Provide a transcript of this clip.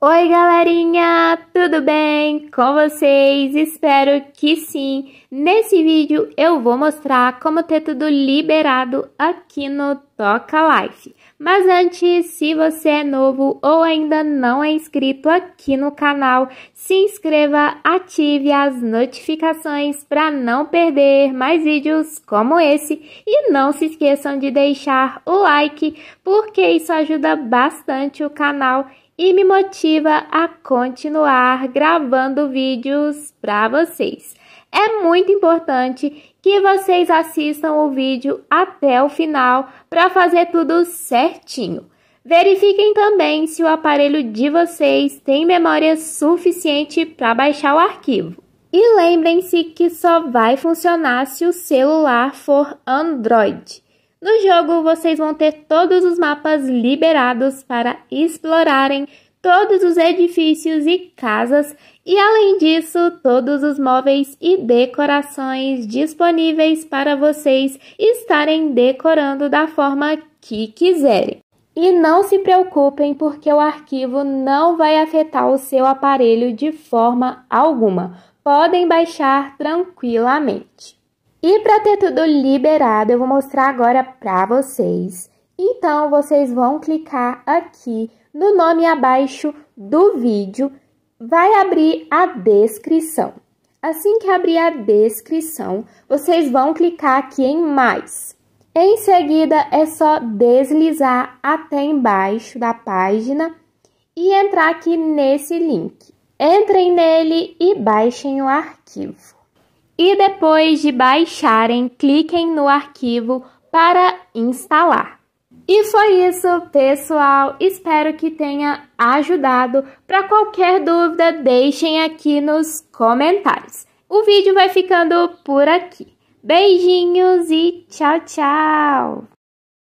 Oi, galerinha! Tudo bem com vocês? Espero que sim! Nesse vídeo eu vou mostrar como ter tudo liberado aqui no Toca Life. Mas antes, se você é novo ou ainda não é inscrito aqui no canal, se inscreva, ative as notificações para não perder mais vídeos como esse e não se esqueçam de deixar o like, porque isso ajuda bastante o canal e me motiva a continuar gravando vídeos para vocês. É muito importante que vocês assistam o vídeo até o final para fazer tudo certinho. Verifiquem também se o aparelho de vocês tem memória suficiente para baixar o arquivo. E lembrem-se que só vai funcionar se o celular for Android. No jogo, vocês vão ter todos os mapas liberados para explorarem todos os edifícios e casas, e além disso, todos os móveis e decorações disponíveis para vocês estarem decorando da forma que quiserem. E não se preocupem, porque o arquivo não vai afetar o seu aparelho de forma alguma. Podem baixar tranquilamente. E para ter tudo liberado, eu vou mostrar agora para vocês. Então, vocês vão clicar aqui no nome abaixo do vídeo, vai abrir a descrição. Assim que abrir a descrição, vocês vão clicar aqui em mais. Em seguida, é só deslizar até embaixo da página e entrar aqui nesse link. Entrem nele e baixem o arquivo e depois de baixarem, cliquem no arquivo para instalar. E foi isso, pessoal. Espero que tenha ajudado. Para qualquer dúvida, deixem aqui nos comentários. O vídeo vai ficando por aqui. Beijinhos e tchau, tchau!